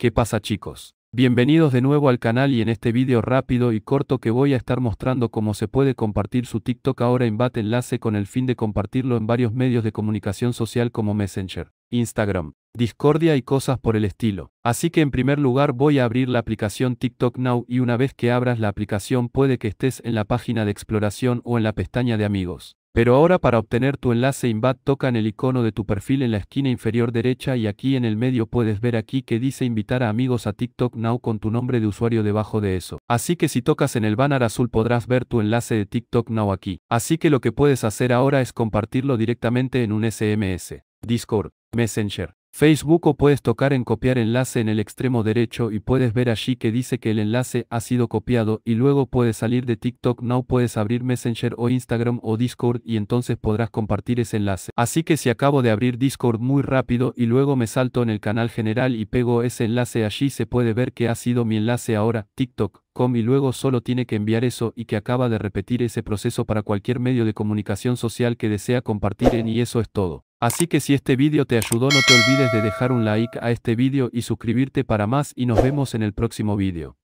¿Qué pasa chicos? Bienvenidos de nuevo al canal y en este vídeo rápido y corto que voy a estar mostrando cómo se puede compartir su TikTok ahora en BAT enlace con el fin de compartirlo en varios medios de comunicación social como Messenger, Instagram, Discordia y cosas por el estilo. Así que en primer lugar voy a abrir la aplicación TikTok Now y una vez que abras la aplicación puede que estés en la página de exploración o en la pestaña de amigos. Pero ahora para obtener tu enlace Invad toca en el icono de tu perfil en la esquina inferior derecha y aquí en el medio puedes ver aquí que dice invitar a amigos a TikTok Now con tu nombre de usuario debajo de eso. Así que si tocas en el banner azul podrás ver tu enlace de TikTok Now aquí. Así que lo que puedes hacer ahora es compartirlo directamente en un SMS, Discord, Messenger, Facebook o puedes tocar en copiar enlace en el extremo derecho y puedes ver allí que dice que el enlace ha sido copiado y luego puedes salir de TikTok Now puedes abrir Messenger o Instagram o Discord y entonces podrás compartir ese enlace. Así que si acabo de abrir Discord muy rápido y luego me salto en el canal general y pego ese enlace allí se puede ver que ha sido mi enlace ahora, TikTok y luego solo tiene que enviar eso y que acaba de repetir ese proceso para cualquier medio de comunicación social que desea compartir en y eso es todo. Así que si este vídeo te ayudó no te olvides de dejar un like a este vídeo y suscribirte para más y nos vemos en el próximo vídeo.